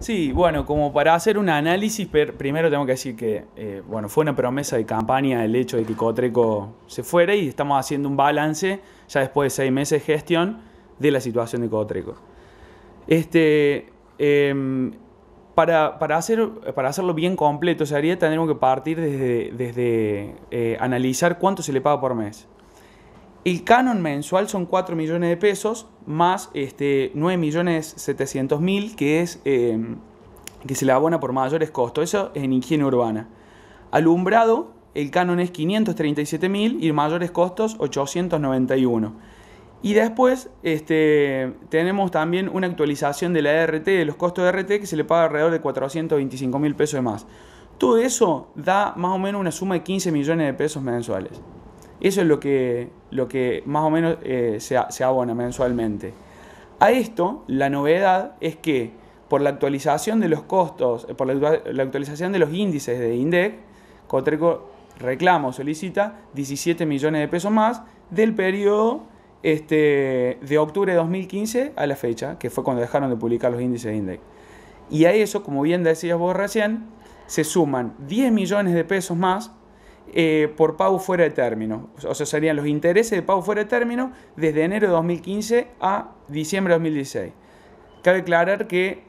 Sí, bueno, como para hacer un análisis, primero tengo que decir que eh, bueno, fue una promesa de campaña el hecho de que Cotreco se fuera y estamos haciendo un balance, ya después de seis meses de gestión, de la situación de Cotreco. Este, em, para, para, hacer, para hacerlo bien completo, se haría tendríamos que partir desde, eh, analizar cuánto se le paga por mes. El canon mensual son 4 millones de pesos más este, 9 millones 700 mil que, es, em, que se le abona por mayores costos. Eso es en higiene urbana. Alumbrado, el canon es 537 mil y mayores costos 891. Y después este, tenemos también una actualización de la e RT, de los costos de e RT, que se le paga alrededor de 425 mil pesos de más. Todo eso da más o menos una suma de 15 millones de pesos mensuales. Eso es lo que, lo que más o menos eh, se, abona mensualmente. A esto, la novedad es que por la actualización de los costos, eh, por la, actualización de los índices de INDEC, Cotreco reclama o solicita 17 millones de pesos más del periodo este, de octubre de 2015 a la fecha, que fue cuando dejaron de publicar los índices de INDEC. Y a eso, como bien decías vos recién, se suman 10 millones de pesos más eh, por pago fuera de término. O sea, serían los intereses de pago fuera de término desde enero de 2015 a diciembre de 2016. Cabe aclarar que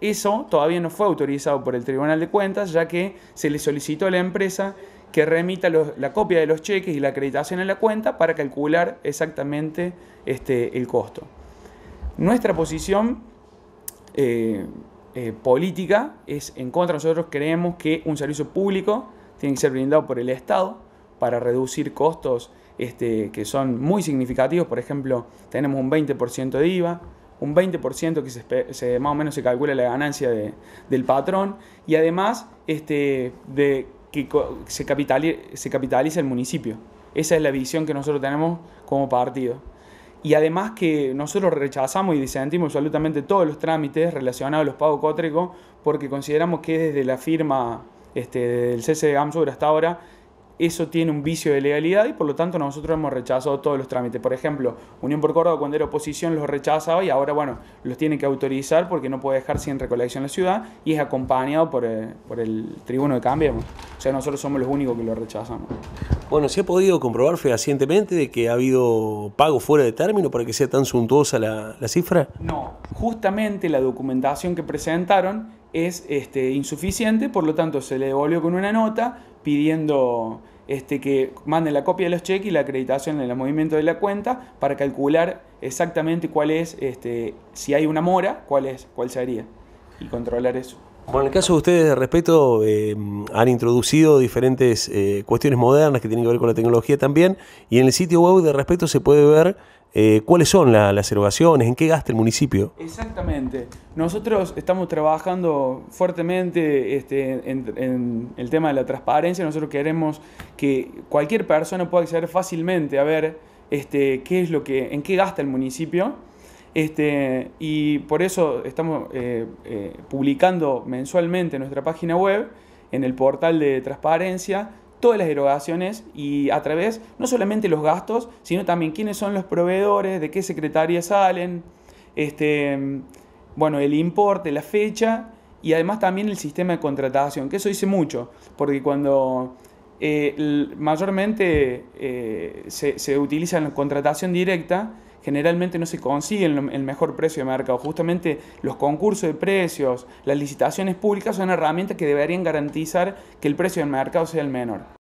eso todavía no fue autorizado por el Tribunal de Cuentas, ya que se le solicitó a la empresa que remita la copia de los cheques y la acreditación en la cuenta para calcular exactamente este, el costo. Nuestra posición eh, eh, política es en contra. Nosotros creemos que un servicio público tienen que ser brindado por el Estado para reducir costos este, que son muy significativos. Por ejemplo, tenemos un 20% de IVA, un 20% que más o menos se calcula la ganancia del patrón y además este, que se, capitaliza, el municipio. Esa es la visión que nosotros tenemos como partido. Y además que nosotros rechazamos y disentimos absolutamente todos los trámites relacionados a los pagos cótricos porque consideramos que desde la firma este, del cese de Amsur hasta ahora, eso tiene un vicio de legalidad y por lo tanto nosotros hemos rechazado todos los trámites. Por ejemplo, Unión por Córdoba cuando era oposición los rechazaba y ahora, bueno, los tiene que autorizar porque no puede dejar sin recolección la ciudad y es acompañado por, eh, el, por tribuno de Cambio. O sea, nosotros somos los únicos que lo rechazamos. Bueno, se ha podido comprobar fehacientemente de que ha habido pago fuera de término para que sea tan suntuosa la, la cifra. No, justamente la documentación que presentaron es este, insuficiente, por lo tanto se le devolvió con una nota pidiendo este, que manden la copia de los cheques y la acreditación en el movimiento de la cuenta para calcular exactamente cuál es, este, si hay una mora, cuál, es, cuál sería y controlar eso. Bueno, en el caso de ustedes, de respeto, eh, han introducido diferentes eh, cuestiones modernas que tienen que ver con la tecnología también, y en el sitio web de respeto, se puede ver eh, cuáles son las erogaciones, en qué gasta el municipio. Exactamente. Nosotros estamos trabajando fuertemente este, en, el tema de la transparencia. Nosotros queremos que cualquier persona pueda acceder fácilmente a ver este, qué es lo que, en qué gasta el municipio este, y por eso estamos eh, eh, publicando mensualmente en nuestra página web, en el portal de transparencia, todas las derogaciones y a través no solamente los gastos, sino también quiénes son los proveedores, de qué secretaría salen, este, bueno, el importe, la fecha y además también el sistema de contratación, que eso dice mucho, porque cuando eh, mayormente se, se utiliza la contratación directa, generalmente no se consigue el mejor precio de mercado. Justamente los concursos de precios, las licitaciones públicas son herramientas que deberían garantizar que el precio de mercado sea el menor.